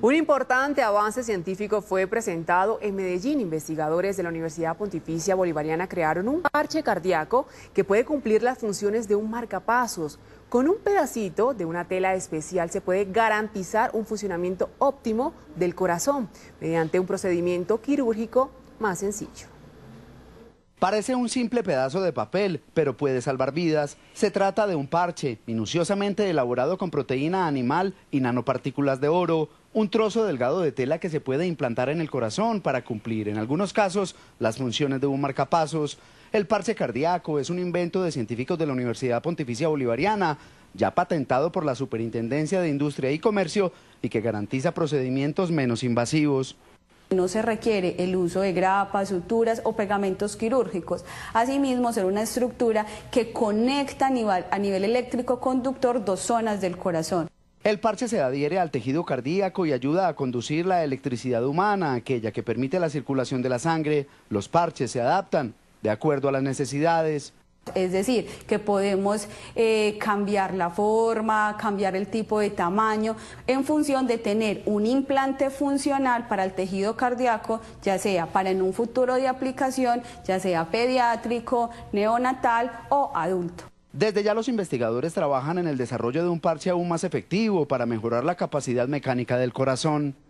Un importante avance científico fue presentado en Medellín. Investigadores de la Universidad Pontificia Bolivariana crearon un parche cardíaco que puede cumplir las funciones de un marcapasos. Con un pedacito de una tela especial se puede garantizar un funcionamiento óptimo del corazón mediante un procedimiento quirúrgico más sencillo. Parece un simple pedazo de papel, pero puede salvar vidas. Se trata de un parche, minuciosamente elaborado con proteína animal y nanopartículas de oro, un trozo delgado de tela que se puede implantar en el corazón para cumplir, en algunos casos, las funciones de un marcapasos. El parche cardíaco es un invento de científicos de la Universidad Pontificia Bolivariana, ya patentado por la Superintendencia de Industria y Comercio y que garantiza procedimientos menos invasivos. No se requiere el uso de grapas, suturas o pegamentos quirúrgicos. Asimismo, ser una estructura que conecta a nivel eléctrico conductor dos zonas del corazón. El parche se adhiere al tejido cardíaco y ayuda a conducir la electricidad humana, aquella que permite la circulación de la sangre. Los parches se adaptan de acuerdo a las necesidades. Es decir, que podemos eh, cambiar la forma, cambiar el tipo de tamaño, en función de tener un implante funcional para el tejido cardíaco, ya sea para en un futuro de aplicación, ya sea pediátrico, neonatal o adulto. Desde ya los investigadores trabajan en el desarrollo de un parche aún más efectivo para mejorar la capacidad mecánica del corazón.